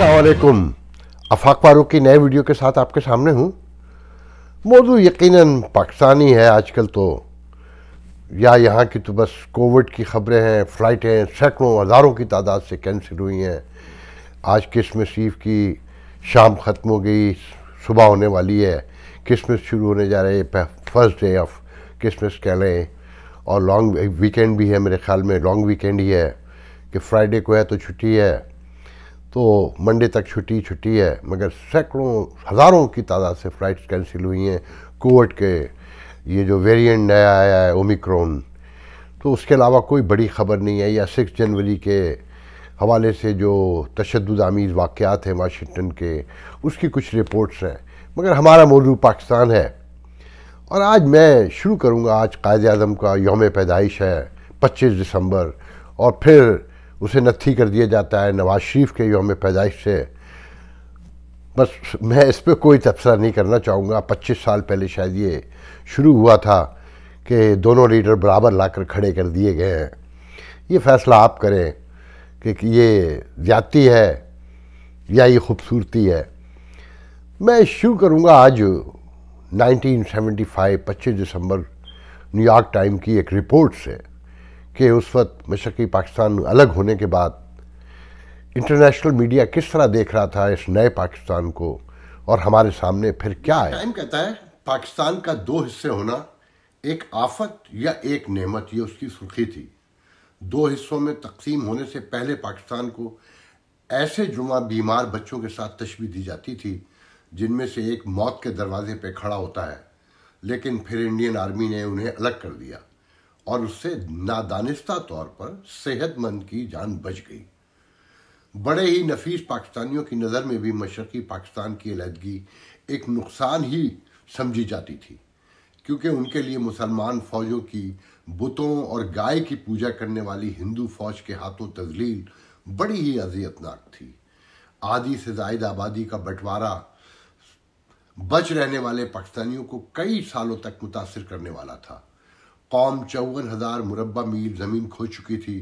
असलकुम अफाक फारूक की नए वीडियो के साथ आपके सामने हूँ मौजू यकीनन पाकिस्तानी है आजकल तो या यहाँ की तो बस कोविड की खबरें हैं फ़्लाइटें सैकड़ों हज़ारों की तादाद से कैंसिल हुई हैं आज क्रिसमस ईव की शाम ख़त्म हो गई सुबह होने वाली है क्रिसमस शुरू होने जा रही है फर्स्ट डे ऑफ क्रिसमस कह लें और लॉन्ग वीकेंड भी है मेरे ख्याल में लॉन्ग वीकेंड ही है कि फ्राइडे को है तो छुट्टी है तो मंडे तक छुट्टी छुट्टी है मगर सैकड़ों हज़ारों की तादाद से फ़्लाइट्स कैंसिल हुई हैं कोविड के ये जो वेरिएंट नया आया है ओमिक्रॉन तो उसके अलावा कोई बड़ी ख़बर नहीं है या सिक्स जनवरी के हवाले से जो तशद आमीज़ वाक़ात हैं वाशिंगटन के उसकी कुछ रिपोर्ट्स हैं मगर हमारा मौजू पाकिस्तान है और आज मैं शुरू करूँगा आज कायद अजम का योम पैदाइश है पच्चीस दिसंबर और फिर उसे नत्थी कर दिया जाता है नवाज शरीफ के योम पैदाइश से बस मैं इस पर कोई तबसरा नहीं करना चाहूँगा पच्चीस साल पहले शायद ये शुरू हुआ था कि दोनों लीडर बराबर लाकर खड़े कर दिए गए हैं ये फैसला आप करें कि ये ज़्यादती है या ये खूबसूरती है मैं शुरू करूँगा आज 1975 25 दिसंबर न्यूयॉर्क टाइम की एक रिपोर्ट से कि उस वक्त मशरक़ी पाकिस्तान अलग होने के बाद इंटरनेशनल मीडिया किस तरह देख रहा था इस नए पाकिस्तान को और हमारे सामने फिर क्या है टाइम कहता है पाकिस्तान का दो हिस्से होना एक आफत या एक नेमत ये उसकी सुर्खी थी दो हिस्सों में तकसीम होने से पहले पाकिस्तान को ऐसे जुमा बीमार बच्चों के साथ तशबी दी जाती थी जिनमें से एक मौत के दरवाजे पर खड़ा होता है लेकिन फिर इंडियन आर्मी ने उन्हें अलग कर दिया और उससे नादानिस्ता तौर पर सेहतमंद की जान बच गई बड़े ही नफीस पाकिस्तानियों की नज़र में भी मशरक़ी पाकिस्तान की अलहदगी एक नुकसान ही समझी जाती थी क्योंकि उनके लिए मुसलमान फ़ौजों की बुतों और गाय की पूजा करने वाली हिंदू फ़ौज के हाथों तजलील बड़ी ही अजियतनाक थी आधी से जायद आबादी का बंटवारा बच रहने वाले पाकिस्तानियों को कई सालों तक मुतासर करने वाला था कौम चौवन हज़ार मुरबा मील ज़मीन खो चुकी थी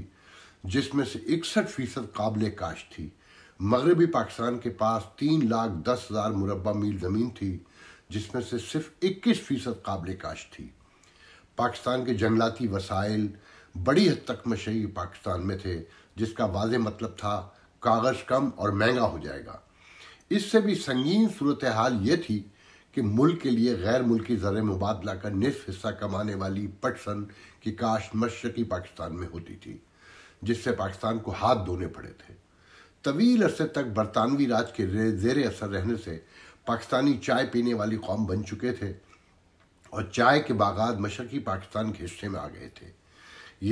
जिसमें से इकसठ फीसद काबिल काश थी मगरबी पाकिस्तान के पास तीन लाख दस हज़ार मुरबा मील ज़मीन थी जिसमें से सिर्फ इक्कीस फीसद काबिल काश थी पाकिस्तान के जंगलाती वसाइल बड़ी हद तक मशी पाकिस्तान में थे जिसका वाज मतलब था कागज़ कम और महंगा हो जाएगा इससे भी संगीन सूरत हाल ये थी कि मुल्क के लिए गैर मुल्की ज़र मुबादला का निसफ हिस्सा कमाने वाली पटसन की काश मशरकी पाकिस्तान में होती थी जिससे पाकिस्तान को हाथ धोने पड़े थे तवील अरसे तक बरतानवी राज के जेर असर रहने से पाकिस्तानी चाय पीने वाली कौम बन चुके थे और चाय के बागात मशरकी पाकिस्तान के हिस्से में आ गए थे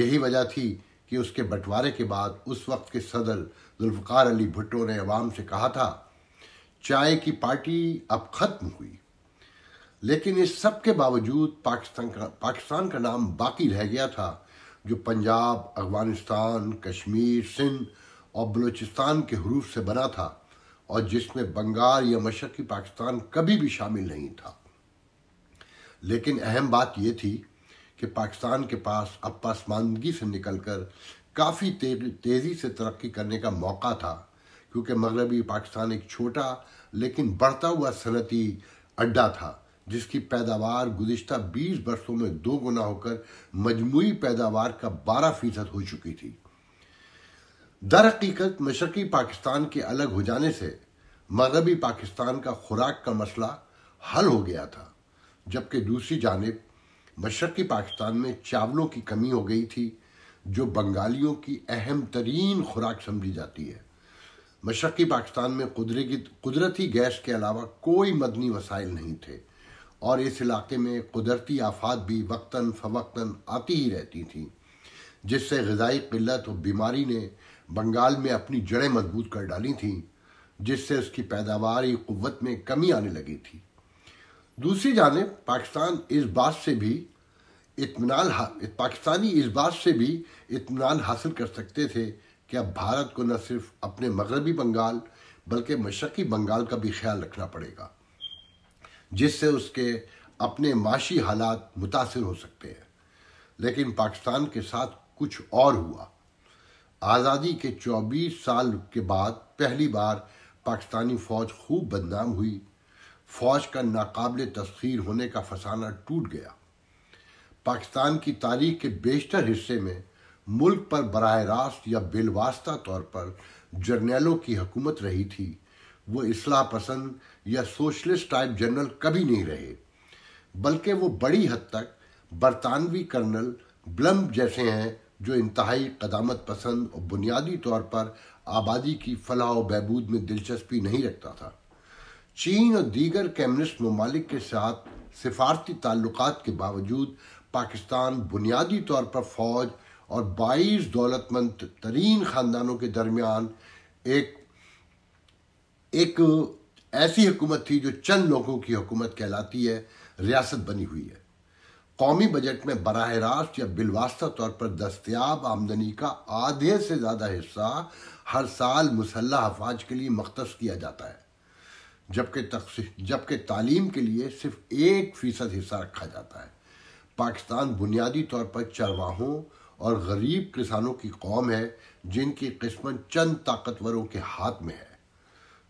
यही वजह थी कि उसके बंटवारे के बाद उस वक्त के सदर जुल्फ़ार अली भुट्टो ने अवाम से कहा था चाय की पार्टी अब ख़त्म हुई लेकिन इस सब के बावजूद पाकिस्तान का पाकिस्तान का नाम बाकी रह गया था जो पंजाब अफगानिस्तान कश्मीर सिंध और बलूचिस्तान के हरूफ से बना था और जिसमें बंगाल या मशरकी पाकिस्तान कभी भी शामिल नहीं था लेकिन अहम बात यह थी कि पाकिस्तान के पास अब पासमानदगी से निकलकर काफ़ी ते, तेज़ी से तरक्की करने का मौका था क्योंकि मगरबी पाकिस्तान एक छोटा लेकिन बढ़ता हुआ सनती अड्डा था जिसकी पैदावार गुजशत 20 वर्षों में दो गुना होकर मजमू पैदावार का 12 फीसद हो चुकी थी दर हकीकत मशरकी पाकिस्तान के अलग हो जाने से मगरबी पाकिस्तान का खुराक का मसला हल हो गया था जबकि दूसरी जानब मशरकी पाकिस्तान में चावलों की कमी हो गई थी जो बंगालियों की अहम तरीन खुराक समझी जाती है मशरकी पाकिस्तान में कुदरती गैस के अलावा कोई मदनी वसाइल नहीं थे और इस इलाके में कुदरती आफात भी वक्ता फ़वक्ता आती ही रहती थीं जिससे गजाई किल्लत और बीमारी ने बंगाल में अपनी जड़ें मजबूत कर डाली थीं जिससे उसकी पैदावार क़वत में कमी आने लगी थी दूसरी जानब पाकिस्तान इस बात से भी इतमान पाकिस्तानी इस बात से भी इतमान हासिल कर सकते थे कि अब भारत को न सिर्फ अपने मगरबी बंगाल बल्कि मशरक़ी बंगाल का भी ख्याल रखना पड़ेगा जिससे उसके अपने माशी हालात मुतासर हो सकते हैं लेकिन पाकिस्तान के साथ कुछ और हुआ आज़ादी के 24 साल के बाद पहली बार पाकिस्तानी फ़ौज खूब बदनाम हुई फ़ौज का नाकबिल तस्खीर होने का फसाना टूट गया पाकिस्तान की तारीख के बेशतर हिस्से में मुल्क पर बरह रास्त या बिलवास्ता तौर पर जर्नेलों की हकूमत रही थी वो इसलाह पसंद या सोशलिस्ट टाइप जनरल कभी नहीं रहे बल्कि वो बड़ी हद तक बरतानवी कर्नल ब्लम जैसे हैं जो इंतहाई कदामत पसंद और बुनियादी तौर पर आबादी की फलाह व बहबूद में दिलचस्पी नहीं रखता था चीन और दीगर कम्युनिस्ट ममालिक के साथ सिफारती ताल्लुक के बावजूद पाकिस्तान बुनियादी तौर पर फौज और बाईस दौलतमंद तरीन ख़ानदानों के दरमियान एक एक ऐसी हुकूमत थी जो चंद लोगों की हुकूमत कहलाती है रियासत बनी हुई है कौमी बजट में बरह रास्त या बिलवास्ता तौर पर दस्तियाब आमदनी का आधे से ज़्यादा हिस्सा हर साल मुसल्ह अफवाज के लिए मख्त किया जाता है जबकि जबकि तालीम के लिए सिर्फ एक फ़ीसद हिस्सा रखा जाता है पाकिस्तान बुनियादी तौर पर चरवाहों और गरीब किसानों की कौम है जिनकी किस्मत चंद ताकतवरों के हाथ में है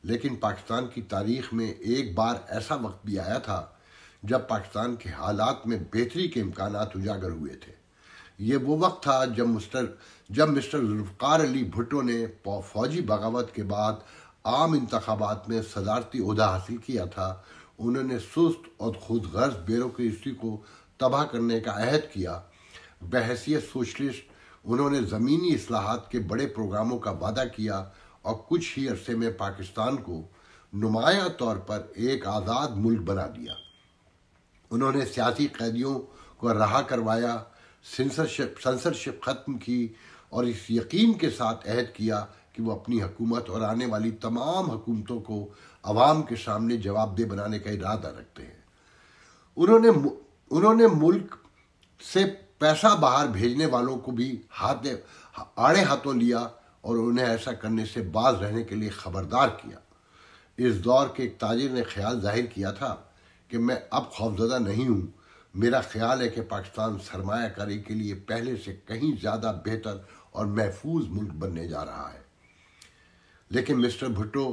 लेकिन पाकिस्तान की तारीख में एक बार ऐसा वक्त भी आया था जब पाकिस्तान के हालात में बेहतरी के इम्कान उजागर हुए थे ये वो वक्त था जब मिस्टर जब मिस्टर जुल्फ़ार अली भुट्टो ने फौजी बगावत के बाद आम इंतबात में सदारती अहदा हासिल किया था उन्होंने सुस्त और खुद गर्ज ब्यूरोसी को तबाह करने का अहद किया बहसीत सोशलिस्ट उन्होंने ज़मीनी असलाहत के बड़े प्रोग्रामों का वादा किया और कुछ ही अरसे में पाकिस्तान को नुमाया तौर पर एक आज़ाद मुल्क बना दिया उन्होंने सियासी कैदियों को रहा करवाया सेंसरशिप सेंसरशिप ख़त्म की और इस यकीन के साथ अहद किया कि वो अपनी हुकूमत और आने वाली तमाम हुकूमतों को आवाम के सामने जवाबदेह बनाने का इरादा रखते हैं उन्होंने उन्होंने मुल्क से पैसा बाहर भेजने वालों को भी हाथ आड़े हाथों लिया और उन्हें ऐसा करने से बाज रहने के लिए खबरदार किया इस दौर के एक ताजिर ने ख्याल जाहिर किया था कि मैं अब खौफजदा नहीं हूँ मेरा ख्याल है कि पाकिस्तान सरमाकारी के लिए पहले से कहीं ज़्यादा बेहतर और महफूज मुल्क बनने जा रहा है लेकिन मिस्टर भुट्टो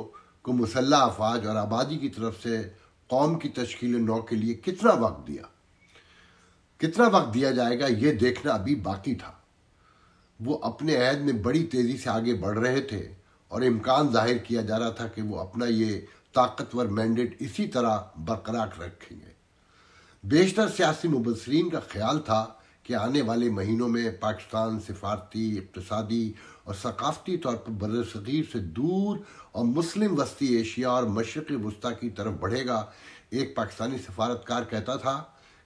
को मुसल्ह अफवाज और आबादी की तरफ से कौम की तश्ील नौ के लिए कितना वक्त दिया कितना वक्त दिया जाएगा ये देखना अभी बाकी था वो अपने ऐद में बड़ी तेज़ी से आगे बढ़ रहे थे और इम्कान जाहिर किया जा रहा था कि वो अपना ये ताकतवर मैंडेट इसी तरह बरकरार रखेंगे बेशतर सियासी मुबसरीन का ख्याल था कि आने वाले महीनों में पाकिस्तान सिफारती इकतदी और सकाफती तौर पर बर से दूर और मुस्लिम वस्ती एशिया और मशरक़ वस्ती की तरफ बढ़ेगा एक पाकिस्तानी सफारतकार कहता था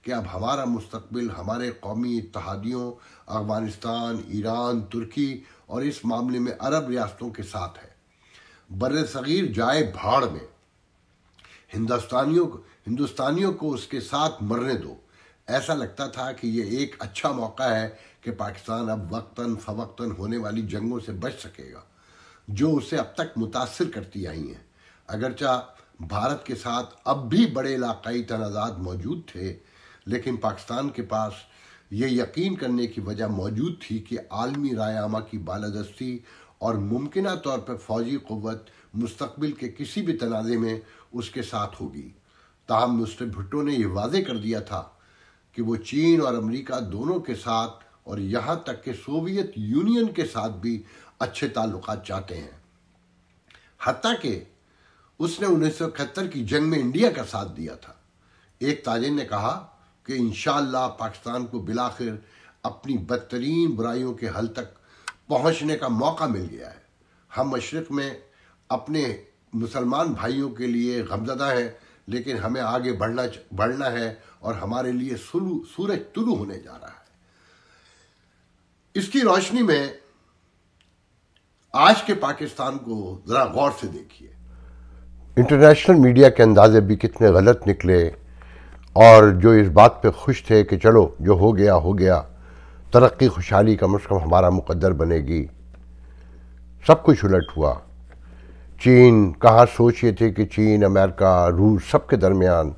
कि अब हमारा मुस्तबिल हमारे कौमी इतिहादियों अफगानिस्तान ईरान तुर्की और इस मामले में अरब रियासतों के साथ है बर सग़ीर जाए भाड़ में हिंदुस्तानियों हिंदुस्तानियों को उसके साथ मरने दो ऐसा लगता था कि यह एक अच्छा मौका है कि पाकिस्तान अब वक्ता फवक्ता होने वाली जंगों से बच सकेगा जो उसे अब तक मुतासर करती आई हैं अगरचा भारत के साथ अब भी बड़े इलाकई तनाजात मौजूद थे लेकिन पाकिस्तान के पास ये यकीन करने की वजह मौजूद थी कि आलमी रायामा की बालादस्ती और मुमकिन तौर पर फौजी क़वत मुस्तबिल के किसी भी तनाज़े में उसके साथ होगी ताहम मिस्टर भुट्टो ने यह वाजे कर दिया था कि वो चीन और अमरीका दोनों के साथ और यहाँ तक कि सोवियत यूनियन के साथ भी अच्छे ताल्लुक चाहते हैं हती उसने उन्नीस की जंग में इंडिया का साथ दिया था एक ताजिर ने कहा कि इन पाकिस्तान को बिलाखिर अपनी बदतरीन बुराइयों के हल तक पहुंचने का मौका मिल गया है हम मशरक़ में अपने मुसलमान भाइयों के लिए गमजदा हैं लेकिन हमें आगे बढ़ना बढ़ना है और हमारे लिए सूरज तुलू होने जा रहा है इसकी रोशनी में आज के पाकिस्तान को ज़रा गौर से देखिए इंटरनेशनल मीडिया के अंदाजे भी कितने गलत निकले और जो इस बात पे खुश थे कि चलो जो हो गया हो गया तरक्की खुशहाली कम अज़ कम हमारा मुकद्दर बनेगी सब कुछ उलट हुआ चीन कहाँ सोचिए थे कि चीन अमेरिका रूस सब के दरमियान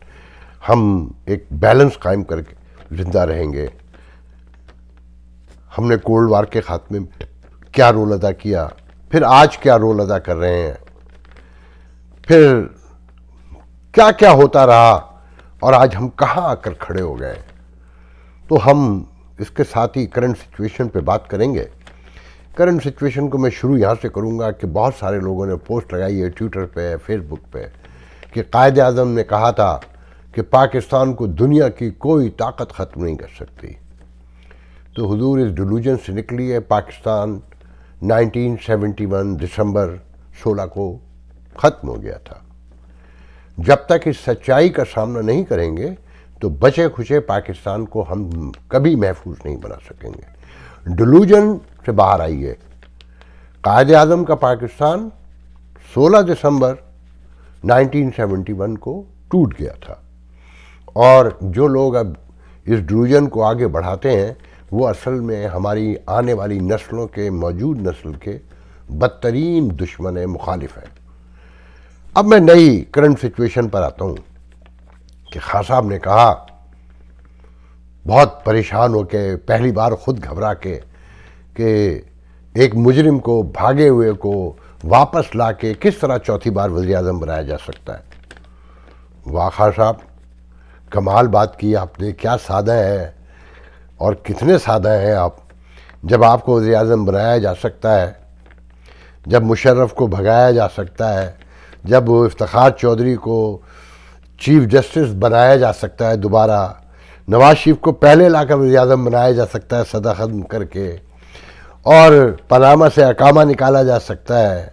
हम एक बैलेंस कायम करके ज़िंदा रहेंगे हमने कोल्ड वार के ख़ात्मे क्या रोल अदा किया फिर आज क्या रोल अदा कर रहे हैं फिर क्या क्या होता रहा और आज हम कहाँ आकर खड़े हो गए तो हम इसके साथ ही करंट सिचुएशन पे बात करेंगे करंट सिचुएशन को मैं शुरू यहाँ से करूँगा कि बहुत सारे लोगों ने पोस्ट लगाई है ट्विटर पे फेसबुक पे कि कायद अजम ने कहा था कि पाकिस्तान को दुनिया की कोई ताकत ख़त्म नहीं कर सकती तो हुजूर इस डिलूजन से निकली है पाकिस्तान 1971 दिसंबर 16 को ख़त्म हो गया था जब तक इस सच्चाई का सामना नहीं करेंगे तो बचे खुचे पाकिस्तान को हम कभी महफूज नहीं बना सकेंगे डिलूजन से बाहर आइए कायद आजम का पाकिस्तान 16 दिसंबर 1971 को टूट गया था और जो लोग अब इस डिलूजन को आगे बढ़ाते हैं वो असल में हमारी आने वाली नस्लों के मौजूद नस्ल के बदतरीन दुश्मन मुखालिफ हैं अब मैं नई करंट सिचुएशन पर आता हूँ कि खास साहब ने कहा बहुत परेशान हो के पहली बार खुद घबरा के कि एक मुजरिम को भागे हुए को वापस ला के किस तरह चौथी बार वजी अजम बनाया जा सकता है वाह खान साहब कमाल बात की आपने क्या सादा है और कितने सादा हैं आप जब आपको वजी अजम बनाया जा सकता है जब मुशर्रफ को भगाया जा सकता है जब इफ्तार चौधरी को चीफ जस्टिस बनाया जा सकता है दोबारा नवाज शरीफ को पहले लाकर कर अजम बनाया जा सकता है सदा ख़त्म करके और पनामा से अकामा निकाला जा सकता है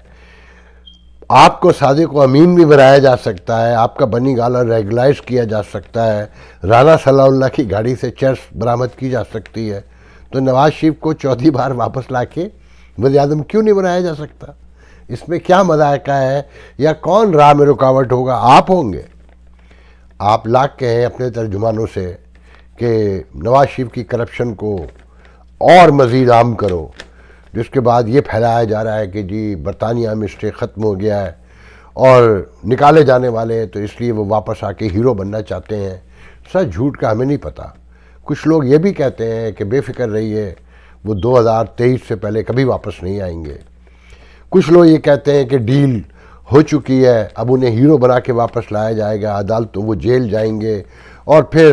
आपको सादे को अमीन भी बनाया जा सकता है आपका बनी गाला रेगुलाइज किया जा सकता है राना सलाउल्ला की गाड़ी से चर्च बरामद की जा सकती है तो नवाज शरीफ को चौथी बार वापस ला के क्यों नहीं बनाया जा सकता इसमें क्या मजाका है या कौन राह में रुकावट होगा आप होंगे आप लाख कहें अपने तर्जुमानों से कि नवाज शरीफ की करप्शन को और मज़ीद आम करो जिसके बाद ये फैलाया जा रहा है कि जी बरतानिया में स्टे ख़त्म हो गया है और निकाले जाने वाले हैं तो इसलिए वो वापस आके हीरो बनना चाहते हैं सर झूठ का हमें नहीं पता कुछ लोग ये भी कहते हैं कि बेफिक्र रहिए वो 2023 से पहले कभी वापस नहीं आएंगे कुछ लोग ये कहते हैं कि डील हो चुकी है अब उन्हें हीरो बना के वापस लाया जाएगा अदालत तो वो जेल जाएंगे और फिर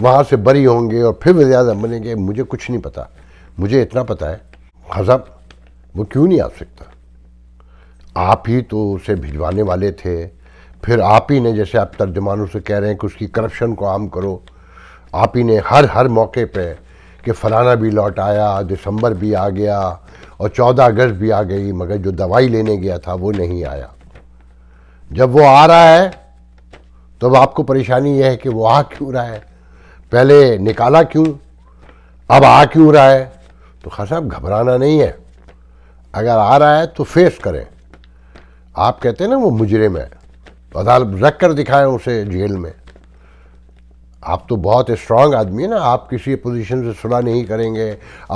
वहाँ से बरी होंगे और फिर वजी बनेंगे मुझे कुछ नहीं पता मुझे इतना पता है हजब हाँ वो क्यों नहीं आ सकता आप ही तो उसे भिजवाने वाले थे फिर आप ही ने जैसे आप तर्जमानों से कह रहे हैं कि उसकी करप्शन को आम करो आप ही ने हर हर मौके पे कि फ़लाना भी लौट आया दिसंबर भी आ गया और चौदह अगस्त भी आ गई मगर जो दवाई लेने गया था वो नहीं आया जब वो आ रहा है तो अब आपको परेशानी यह है कि वो आ क्यों रहा है पहले निकाला क्यों अब आ क्यों रहा है तो खास साहब घबराना नहीं है अगर आ रहा है तो फेस करें आप कहते हैं ना वो मुजरिम है तो अदालत रख कर दिखाएं उसे जेल में आप तो बहुत स्ट्रांग आदमी है ना आप किसी पोजीशन से सुलह नहीं करेंगे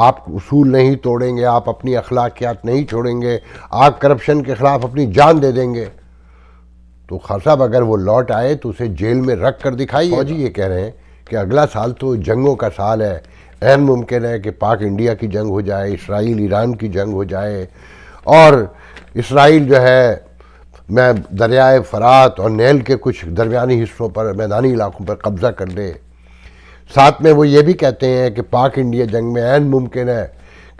आप उसूल नहीं तोड़ेंगे आप अपनी अखलाकियात नहीं छोड़ेंगे आप करप्शन के ख़िलाफ़ अपनी जान दे देंगे तो खान साहब अगर वो लौट आए तो उसे जेल में रख कर दिखाई जी ये कह रहे हैं कि अगला साल तो जंगों का साल है अहम मुमकिन है कि पाक इंडिया की जंग हो जाए इसराइल ईरान की जंग हो जाए और इसराइल जो है मैं दरियाए फ़रात और नैल के कुछ दरमियानी हिस्सों पर मैदानी इलाकों पर कब्ज़ा कर ले साथ में वो ये भी कहते हैं कि पाक इंडिया जंग में एन मुमकिन है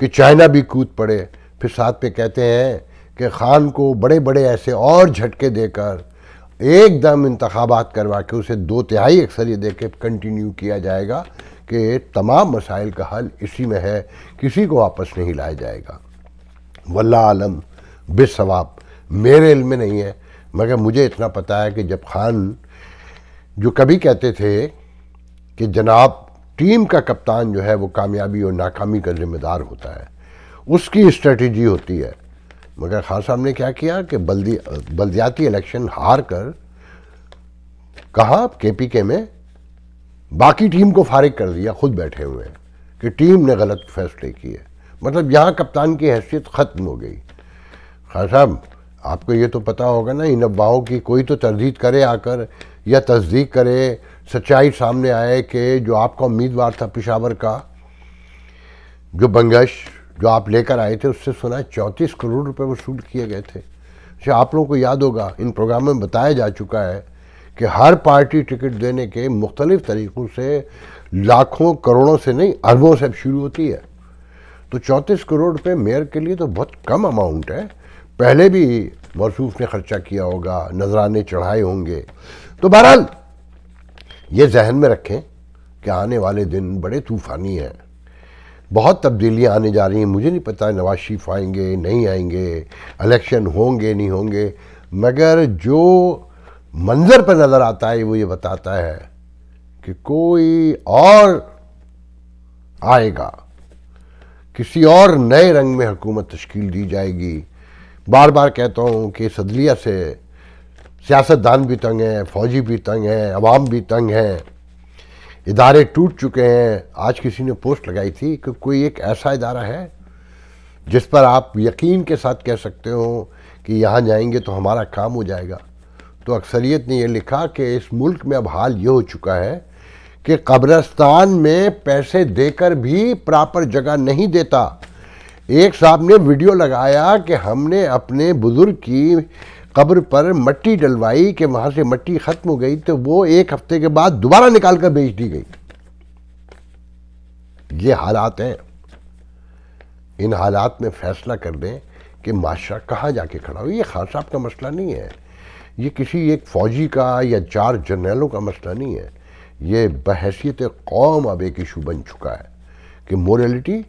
कि चाइना भी कूद पड़े फिर साथ में कहते हैं कि ख़ान को बड़े बड़े ऐसे और झटके देकर एकदम इंतबात करवा के उसे दो तिहाई अक्सर ये देकर कंटिन्यू किया जाएगा कि तमाम मसाइल का हल इसी में है किसी को वापस नहीं लाया जाएगा वल्ला आलम बेसवाब मेरे इल्म में नहीं है मगर मुझे इतना पता है कि जब खान जो कभी कहते थे कि जनाब टीम का कप्तान जो है वो कामयाबी और नाकामी का जिम्मेदार होता है उसकी स्ट्रेटजी होती है मगर खान साहब ने क्या किया कि बल्दी बल्दियाती इलेक्शन हार कर कहा के पी के में बाकी टीम को फारिग कर दिया खुद बैठे हुए कि टीम ने गलत फैसले किए मतलब यहाँ कप्तान की हैसियत ख़त्म हो गई खान साहब आपको ये तो पता होगा ना इन अफवाहों की कोई तो तरदीद करे आकर या तस्दीक करे सच्चाई सामने आए कि जो आपका उम्मीदवार था पिशावर का जो बंगश जो आप लेकर आए थे उससे सुना चौंतीस करोड़ रुपए वसूल किए गए थे अच्छा आप लोगों को याद होगा इन प्रोग्राम में बताया जा चुका है कि हर पार्टी टिकट देने के मुख्तलिफ तरीक़ों से लाखों करोड़ों से नहीं अरबों से शुरू होती है तो चौंतीस करोड़ रुपये मेयर के लिए तो बहुत कम अमाउंट है पहले भी मौसूफ ने ख़र्चा किया होगा नजराने चढ़ाए होंगे तो बहरहाल ये जहन में रखें कि आने वाले दिन बड़े तूफ़ानी हैं बहुत तब्दीलियाँ आने जा रही हैं मुझे नहीं पता नवाज शरीफ आएंगे नहीं आएंगे इलेक्शन होंगे नहीं होंगे मगर जो मंज़र पर नज़र आता है वो ये बताता है कि कोई और आएगा किसी और नए रंग में हुकूमत तश्कील दी जाएगी बार बार कहता हूँ कि सदलिया से सियासतदान भी तंग हैं फौजी भी तंग हैं अवाम भी तंग हैं इदारे टूट चुके हैं आज किसी ने पोस्ट लगाई थी कि कोई एक ऐसा इदारा है जिस पर आप यकीन के साथ कह सकते हो कि यहाँ जाएंगे तो हमारा काम हो जाएगा तो अक्सरियत ने यह लिखा कि इस मुल्क में अब हाल ये हो चुका है कि कब्रस्तान में पैसे देकर भी प्रॉपर जगह नहीं देता एक साहब ने वीडियो लगाया कि हमने अपने बुज़ुर्ग की कब्र पर मट्टी डलवाई कि वहाँ से मट्टी ख़त्म हो गई तो वो एक हफ्ते के बाद दोबारा निकाल कर बेच दी गई ये हालात हैं इन हालात में फैसला कर दें कि माशरा कहाँ जाके खड़ा हो ये खान साहब का मसला नहीं है ये किसी एक फ़ौजी का या चार जनरलों का मसला नहीं है ये बहसीत कौम अब एक इशू बन चुका है कि मोरलिटी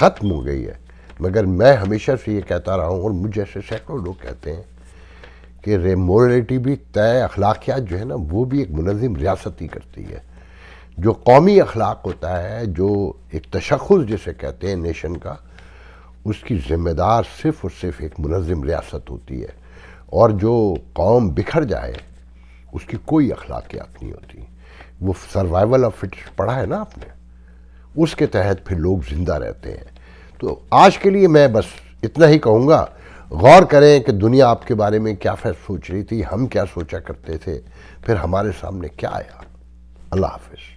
ख़त्म हो गई है मगर मैं हमेशा से ये कहता रहा हूँ और मुझ जैसे सैकड़ों लोग कहते हैं कि रे मोरलिटी भी तय अखलाकियात जो है ना वो भी एक मुनम रियासत ही करती है जो कौमी अखलाक होता है जो एक तशखस जिसे कहते हैं नेशन का उसकी ज़िम्मेदार सिर्फ और सिर्फ एक मुनम रियासत होती है और जो कौम बिखर जाए उसकी कोई अखलाकियात नहीं होती वो सर्वाइवल ऑफ फिट पढ़ा है ना आपने उसके तहत फिर लोग ज़िंदा रहते हैं तो आज के लिए मैं बस इतना ही कहूँगा गौर करें कि दुनिया आपके बारे में क्या सोच रही थी हम क्या सोचा करते थे फिर हमारे सामने क्या आया अल्लाह हाफिज़